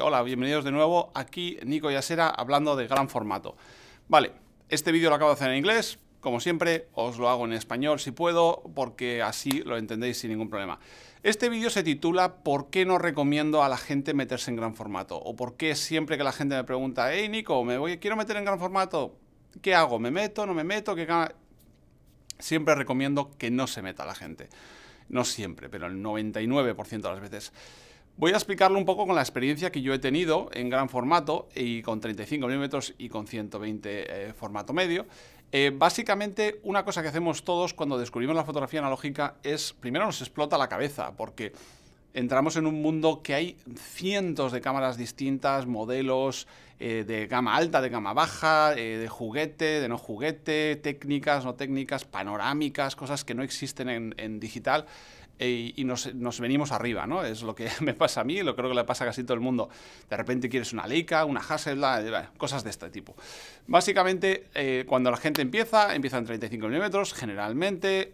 hola, bienvenidos de nuevo. Aquí Nico Yasera hablando de gran formato. Vale, este vídeo lo acabo de hacer en inglés. Como siempre, os lo hago en español si puedo, porque así lo entendéis sin ningún problema. Este vídeo se titula ¿Por qué no recomiendo a la gente meterse en gran formato? O por qué siempre que la gente me pregunta, hey Nico, me voy, quiero meter en gran formato, ¿qué hago? ¿Me meto? ¿No me meto? ¿Qué Siempre recomiendo que no se meta la gente. No siempre, pero el 99% de las veces. Voy a explicarlo un poco con la experiencia que yo he tenido en gran formato y con 35 milímetros y con 120 eh, formato medio. Eh, básicamente, una cosa que hacemos todos cuando descubrimos la fotografía analógica es, primero nos explota la cabeza, porque entramos en un mundo que hay cientos de cámaras distintas, modelos eh, de gama alta, de gama baja, eh, de juguete, de no juguete, técnicas, no técnicas, panorámicas, cosas que no existen en, digital. Eh, y nos, venimos arriba, ¿no? Es lo que me pasa a mí y lo creo que le pasa a casi todo el mundo. De repente quieres una Leica, una Hasselblad, cosas de este tipo. Básicamente, cuando la gente empieza, empieza en 35 milímetros, generalmente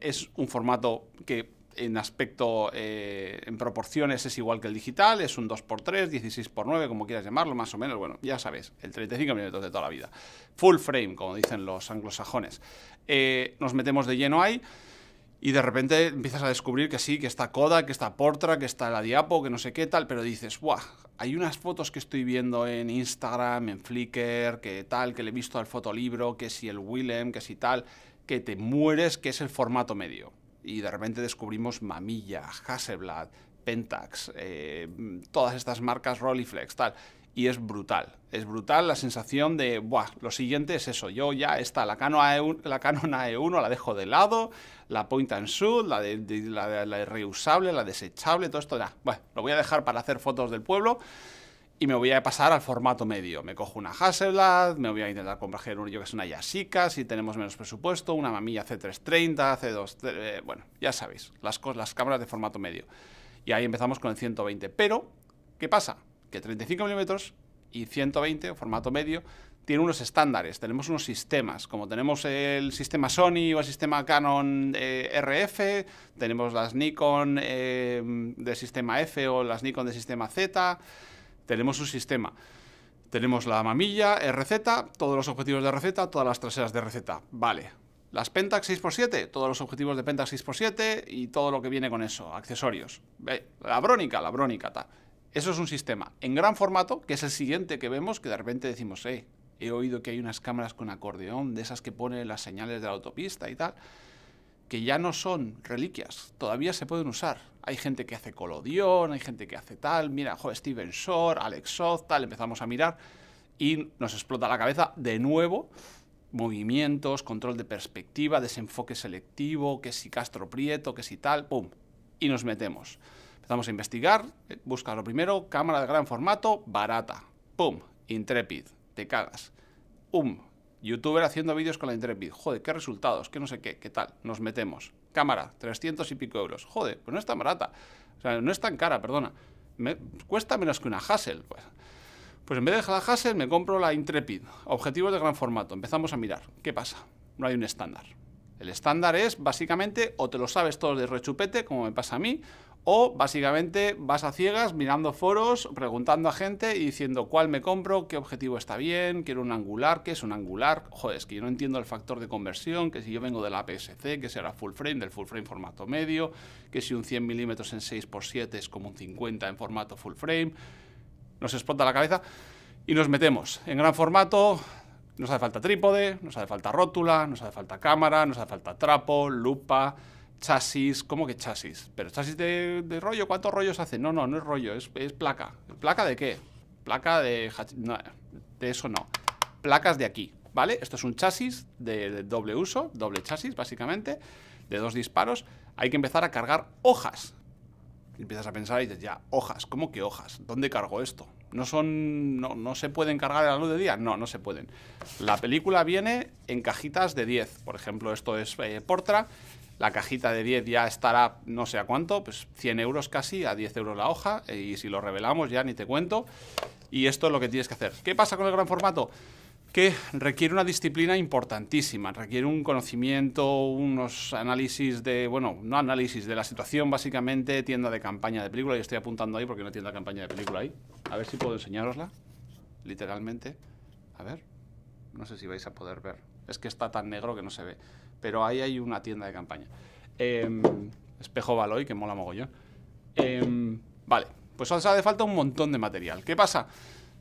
es un formato que en aspecto, eh, en proporciones es igual que el digital, es un 2x3, 16x9, como quieras llamarlo, más o menos, bueno, ya sabes, el 35 minutos de toda la vida. Full frame, como dicen los anglosajones. Eh, nos metemos de lleno ahí y de repente empiezas a descubrir que sí, que está coda que está Portra, que está la Diapo, que no sé qué tal, pero dices, ¡buah! Hay unas fotos que estoy viendo en Instagram, en Flickr, que tal, que le he visto al fotolibro, que si el Willem, que si tal, que te mueres, que es el formato medio y de repente descubrimos Mamilla, Hasselblad, Pentax, eh, todas estas marcas, Rolleiflex, tal. Y es brutal, es brutal la sensación de, Buah, lo siguiente es eso, yo ya está, la Canon, AE1, la Canon AE1 la dejo de lado, la Point and Shoot, la, de, la, la reusable, la desechable, todo esto, ya, bueno, lo voy a dejar para hacer fotos del pueblo y me voy a pasar al formato medio. Me cojo una Hasselblad, me voy a intentar comprar yo que es una Yashica, si tenemos menos presupuesto, una mamilla C330, C2, eh, bueno, ya sabéis, las, las cámaras de formato medio. Y ahí empezamos con el 120. Pero, ¿qué pasa? Que 35 milímetros y 120, formato medio, tiene unos estándares, tenemos unos sistemas, como tenemos el sistema Sony o el sistema Canon eh, RF, tenemos las Nikon eh, de sistema F o las Nikon de sistema Z, tenemos un sistema. Tenemos la mamilla, receta, todos los objetivos de receta, todas las traseras de receta, Vale. Las Pentax 6x7, todos los objetivos de Pentax 6x7 y todo lo que viene con eso, accesorios. La brónica, la brónica, tal. Eso es un sistema en gran formato, que es el siguiente que vemos, que de repente decimos, eh, he oído que hay unas cámaras con acordeón, de esas que ponen las señales de la autopista y tal que ya no son reliquias, todavía se pueden usar. Hay gente que hace colodión, hay gente que hace tal, mira, joder, Steven Shore, Alex Soth, tal, empezamos a mirar y nos explota la cabeza de nuevo movimientos, control de perspectiva, desenfoque selectivo, que si Castro Prieto, que si tal, pum, y nos metemos. Empezamos a investigar, eh, busca lo primero, cámara de gran formato, barata, pum, intrépid, te cagas, pum, Youtuber haciendo vídeos con la Intrepid. Joder, qué resultados, qué no sé qué, qué tal. Nos metemos. Cámara, 300 y pico euros. Joder, pues no es tan barata. O sea, no es tan cara, perdona. Me, cuesta menos que una Hassel. Pues. pues en vez de la Hassel me compro la Intrepid. Objetivos de gran formato. Empezamos a mirar. ¿Qué pasa? No hay un estándar. El estándar es, básicamente, o te lo sabes todo de rechupete, como me pasa a mí, o básicamente vas a ciegas mirando foros, preguntando a gente y diciendo cuál me compro, qué objetivo está bien, quiero un angular, qué es un angular. Joder, es que yo no entiendo el factor de conversión, que si yo vengo de la PSC, que será full frame, del full frame formato medio, que si un 100 milímetros en 6x7 es como un 50 en formato full frame. Nos explota la cabeza y nos metemos en gran formato. Nos hace falta trípode, nos hace falta rótula, nos hace falta cámara, nos hace falta trapo, lupa chasis, ¿cómo que chasis? Pero chasis de, rollo, ¿cuántos rollos hace? No, no, no es rollo, es, placa. ¿Placa de qué? Placa de... de eso no. Placas de aquí, ¿vale? Esto es un chasis de, doble uso, doble chasis, básicamente, de dos disparos. Hay que empezar a cargar hojas. empiezas a pensar y dices, ya, hojas, ¿cómo que hojas? ¿Dónde cargo esto? ¿No, son, no, se pueden cargar a la luz de día? No, no se pueden. La película viene en cajitas de 10. Por ejemplo, esto es eh, Portra la cajita de 10 ya estará no sé a cuánto, pues 100 euros casi, a 10 euros la hoja, eh, y si lo revelamos ya ni te cuento. Y esto es lo que tienes que hacer. ¿Qué pasa con el gran formato? que requiere una disciplina importantísima, requiere un conocimiento, unos análisis de, bueno, no análisis de la situación básicamente, tienda de campaña de película, y estoy apuntando ahí porque no tienda de campaña de película ahí, a ver si puedo enseñarosla, literalmente, a ver, no sé si vais a poder ver, es que está tan negro que no se ve pero ahí hay una tienda de campaña. Em, espejo Baloy, que mola mogollón. Em, vale, pues os hace falta un montón de material. ¿Qué pasa?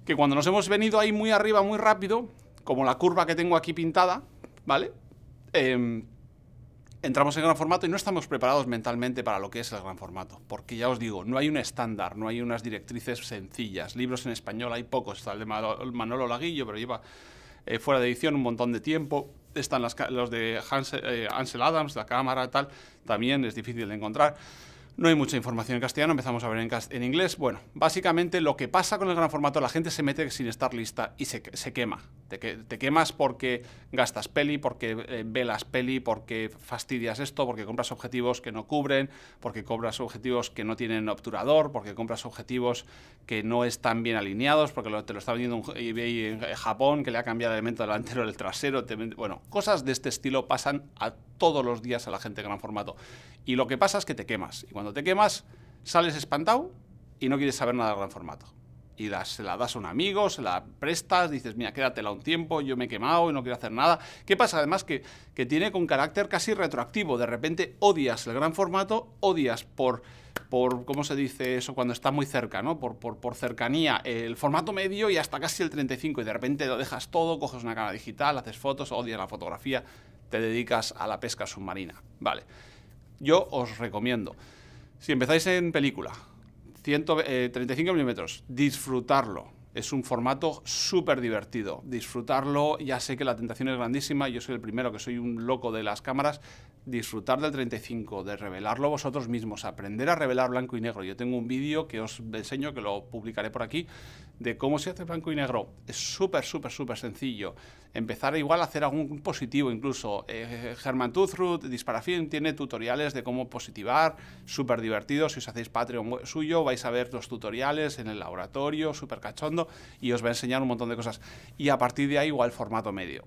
Que cuando nos hemos venido ahí muy arriba, muy rápido, como la curva que tengo aquí pintada, ¿vale? Em, entramos en gran formato y no estamos preparados mentalmente para lo que es el gran formato. Porque ya os digo, no hay un estándar, no hay unas directrices sencillas. Libros en español hay pocos. Está el de Manolo Laguillo, pero lleva eh, fuera de edición un montón de tiempo. Están los de eh, Ansel Adams, la cámara, tal, también es difícil de encontrar. No hay mucha información en castellano, empezamos a ver en, en, inglés. Bueno, básicamente lo que pasa con el gran formato, la gente se mete sin estar lista y se quema. Te, quemas porque gastas peli, porque eh, velas peli, porque fastidias esto, porque compras objetivos que no cubren, porque compras objetivos que no tienen obturador, porque compras objetivos que no están bien alineados, porque te lo está vendiendo un eBay en Japón que le ha cambiado el elemento delantero del trasero. bueno, cosas de este estilo pasan a todos los días a la gente de gran formato. Y lo que pasa es que te quemas. Y cuando te quemas, sales espantado y no quieres saber nada de gran formato y se la das a un amigo, se la prestas, dices, mira, quédatela un tiempo, yo me he quemado y no quiero hacer nada. ¿Qué pasa? Además que, que tiene con carácter casi retroactivo, de repente odias el gran formato, odias por por, ¿cómo se dice eso? Cuando está muy cerca, ¿no? Por, por, cercanía, el formato medio y hasta casi el 35 y de repente lo dejas todo, coges una cámara digital, haces fotos, odias la fotografía, te dedicas a la pesca submarina. Vale, yo os recomiendo, si empezáis en película, 35 eh, milímetros, disfrutarlo. Es un formato súper divertido. Disfrutarlo, ya sé que la tentación es grandísima, yo soy el primero que soy un loco de las cámaras. Disfrutar del 35, de revelarlo vosotros mismos, aprender a revelar blanco y negro. Yo tengo un vídeo que os enseño, que lo publicaré por aquí, de cómo se hace blanco y negro. Es súper, súper, súper sencillo empezar igual a hacer algún positivo incluso. Eh, Germán Tuzrut, Disparafilm, tiene tutoriales de cómo positivar, súper divertido. Si os hacéis Patreon suyo, vais a ver los tutoriales en el laboratorio, súper cachondo, y os va a enseñar un montón de cosas. Y a partir de ahí, igual formato medio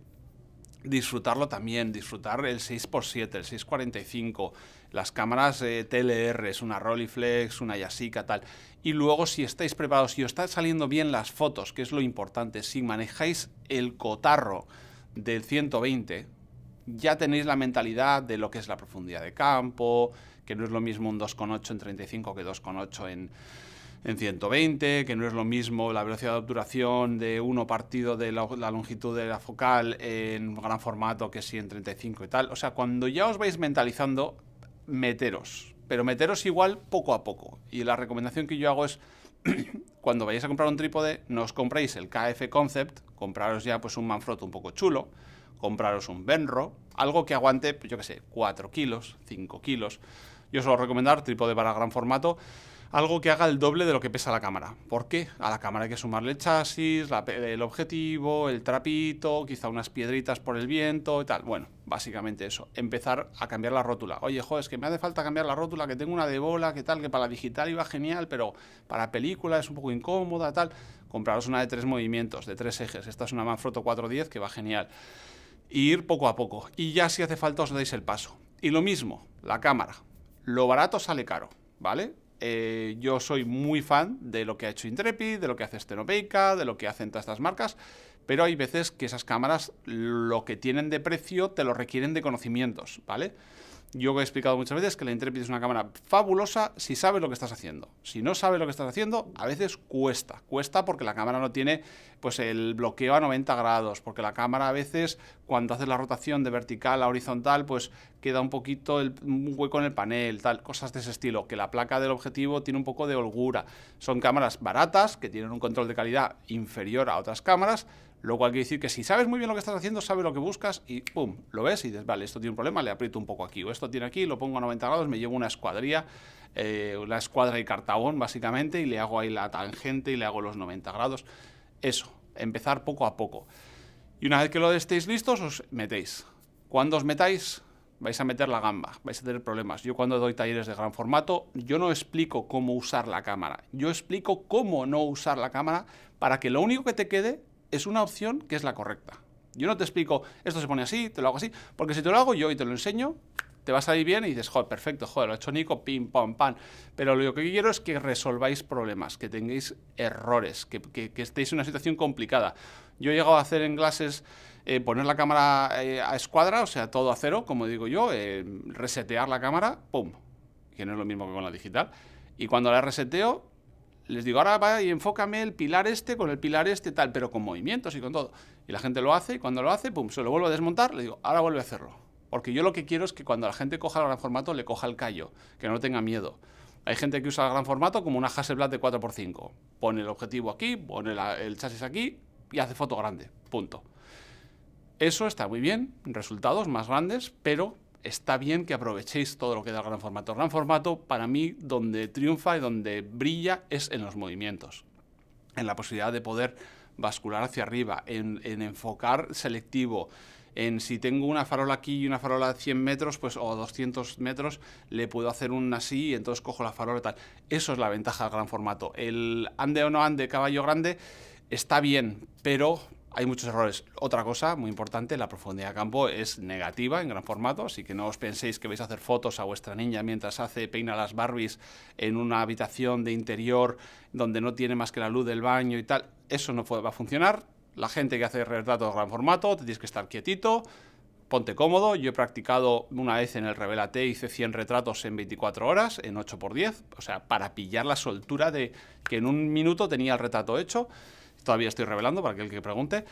disfrutarlo también, disfrutar el 6x7, el 645, las cámaras eh, TLR, es una Rolleiflex, una Yasica, tal. Y luego si estáis preparados, si os están saliendo bien las fotos, que es lo importante, si manejáis el cotarro del 120, ya tenéis la mentalidad de lo que es la profundidad de campo, que no es lo mismo un 2,8 en 35 que 2,8 en en 120, que no es lo mismo la velocidad de obturación de uno partido de la, longitud de la focal en gran formato que si en 35 y tal. O sea, cuando ya os vais mentalizando, meteros. Pero meteros igual poco a poco. Y la recomendación que yo hago es, cuando vayáis a comprar un trípode, no os compréis el KF Concept, compraros ya pues un Manfrotto un poco chulo, compraros un Benro, algo que aguante, yo que sé, 4 kilos, 5 kilos. Yo os lo recomendar trípode para gran formato algo que haga el doble de lo que pesa la cámara. ¿Por qué? A la cámara hay que sumarle el chasis, el objetivo, el trapito, quizá unas piedritas por el viento y tal. Bueno, básicamente eso. Empezar a cambiar la rótula. Oye, joder, es que me hace falta cambiar la rótula, que tengo una de bola, que tal, que para la digital iba genial, pero para película es un poco incómoda, tal. Compraros una de tres movimientos, de tres ejes. Esta es una Manfrotto 410 que va genial. ir poco a poco. Y ya si hace falta os dais el paso. Y lo mismo, la cámara. Lo barato sale caro, ¿vale? Eh, yo soy muy fan de lo que ha hecho Intrepid, de lo que hace Stenopeica, de lo que hacen todas estas marcas, pero hay veces que esas cámaras lo que tienen de precio te lo requieren de conocimientos, ¿vale? Yo he explicado muchas veces que la Intrepid es una cámara fabulosa si sabes lo que estás haciendo. Si no sabes lo que estás haciendo, a veces cuesta. Cuesta porque la cámara no tiene pues el bloqueo a 90 grados, porque la cámara a veces cuando haces la rotación de vertical a horizontal, pues queda un poquito el, un hueco en el panel, tal, cosas de ese estilo, que la placa del objetivo tiene un poco de holgura. Son cámaras baratas que tienen un control de calidad inferior a otras cámaras, lo cual quiere decir que si sabes muy bien lo que estás haciendo, sabes lo que buscas y pum, lo ves y dices, vale, esto tiene un problema, le aprieto un poco aquí, o esto tiene aquí, lo pongo a 90 grados, me llevo una escuadrilla, eh, la escuadra y cartabón básicamente, y le hago ahí la tangente y le hago los 90 grados. Eso, empezar poco a poco. Y una vez que lo estéis listos, os metéis. Cuando os metáis, vais a meter la gamba, vais a tener problemas. Yo cuando doy talleres de gran formato, yo no explico cómo usar la cámara, yo explico cómo no usar la cámara para que lo único que te quede es una opción que es la correcta. Yo no te explico, esto se pone así, te lo hago así, porque si te lo hago yo y te lo enseño, te vas a ir bien y dices, joder, perfecto, joder, lo ha hecho Nico, pim, pam, pam. Pero lo que quiero es que resolváis problemas, que tengáis errores, que, estéis en una situación complicada. Yo he llegado a hacer en clases eh, poner la cámara eh, a escuadra, o sea, todo a cero, como digo yo, eh, resetear la cámara, pum, que no es lo mismo que con la digital. Y cuando la reseteo, les digo, ahora va y enfócame el pilar este con el pilar este tal, pero con movimientos y con todo. Y la gente lo hace y cuando lo hace, pum, se lo vuelve a desmontar, le digo, ahora vuelve a hacerlo. Porque yo lo que quiero es que cuando la gente coja el gran formato le coja el callo, que no tenga miedo. Hay gente que usa el gran formato como una Hasselblad de 4x5. Pone el objetivo aquí, pone el chasis aquí y hace foto grande. Punto. Eso está muy bien, resultados más grandes, pero está bien que aprovechéis todo lo que da el gran formato. El gran formato, para mí, donde triunfa y donde brilla es en los movimientos, en la posibilidad de poder bascular hacia arriba, en, enfocar selectivo, en si tengo una farola aquí y una farola a 100 metros, pues o 200 metros, le puedo hacer una así y entonces cojo la farola y tal. Eso es la ventaja del gran formato. El ande o no ande, caballo grande, está bien, pero hay muchos errores. Otra cosa muy importante, la profundidad de campo es negativa en gran formato, así que no os penséis que vais a hacer fotos a vuestra niña mientras hace peina las Barbies en una habitación de interior donde no tiene más que la luz del baño y tal. Eso no va a funcionar. La gente que hace retratos de gran formato, tenéis que estar quietito, ponte cómodo. Yo he practicado una vez en el Revelate, hice 100 retratos en 24 horas, en 8x10, o sea, para pillar la soltura de que en un minuto tenía el retrato hecho todavía estoy revelando para aquel que pregunte,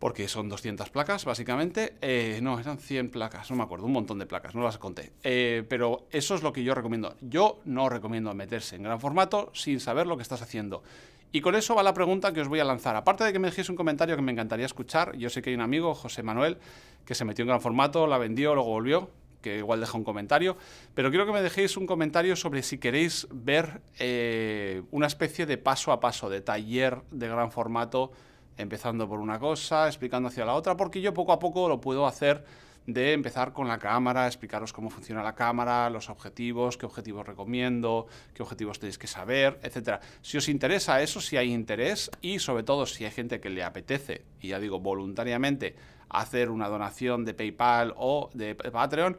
porque son 200 placas, básicamente. Eh, no, eran 100 placas, no me acuerdo, un montón de placas, no las conté. Eh, pero eso es lo que yo recomiendo. Yo no recomiendo meterse en gran formato sin saber lo que estás haciendo. Y con eso va la pregunta que os voy a lanzar. Aparte de que me dejéis un comentario que me encantaría escuchar, yo sé que hay un amigo, José Manuel, que se metió en gran formato, la vendió, luego volvió, que igual deja un comentario, pero quiero que me dejéis un comentario sobre si queréis ver eh, una especie de paso a paso, de taller de gran formato, empezando por una cosa, explicando hacia la otra, porque yo poco a poco lo puedo hacer de empezar con la cámara, explicaros cómo funciona la cámara, los objetivos, qué objetivos recomiendo, qué objetivos tenéis que saber, etc. Si os interesa eso, si hay interés y sobre todo si hay gente que le apetece, y ya digo voluntariamente, hacer una donación de PayPal o de Patreon,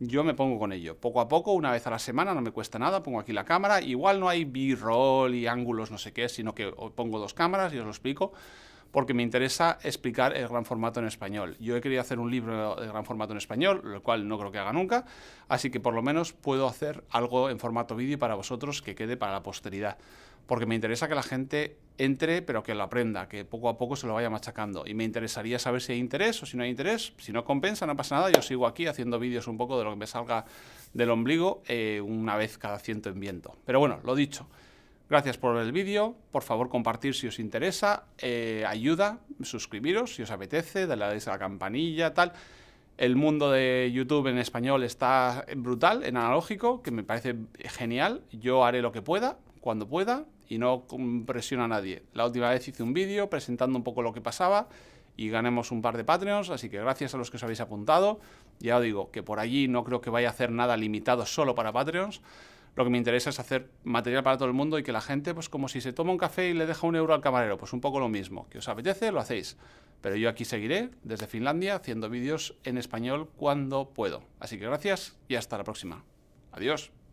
yo me pongo con ello. Poco a poco, una vez a la semana, no me cuesta nada, pongo aquí la cámara. Igual no hay b-roll y ángulos, no sé qué, sino que pongo dos cámaras y os lo explico porque me interesa explicar el gran formato en español. Yo he querido hacer un libro de gran formato en español, lo cual no creo que haga nunca, así que por lo menos puedo hacer algo en formato vídeo para vosotros que quede para la posteridad, porque me interesa que la gente entre, pero que lo aprenda, que poco a poco se lo vaya machacando. Y me interesaría saber si hay interés o si no hay interés. Si no compensa, no pasa nada. Yo sigo aquí haciendo vídeos un poco de lo que me salga del ombligo eh, una vez cada ciento en viento. Pero bueno, lo dicho. Gracias por el vídeo, por favor compartir si os interesa, eh, ayuda, suscribiros si os apetece, darle a la campanilla, tal. El mundo de YouTube en español está brutal, en analógico, que me parece genial. Yo haré lo que pueda, cuando pueda, y no presiono a nadie. La última vez hice un vídeo presentando un poco lo que pasaba y ganemos un par de Patreons, así que gracias a los que os habéis apuntado. Ya os digo que por allí no creo que vaya a hacer nada limitado solo para Patreons lo que me interesa es hacer material para todo el mundo y que la gente, pues como si se toma un café y le deja un euro al camarero, pues un poco lo mismo. Que os apetece, lo hacéis. Pero yo aquí seguiré desde Finlandia haciendo vídeos en español cuando puedo. Así que gracias y hasta la próxima. Adiós.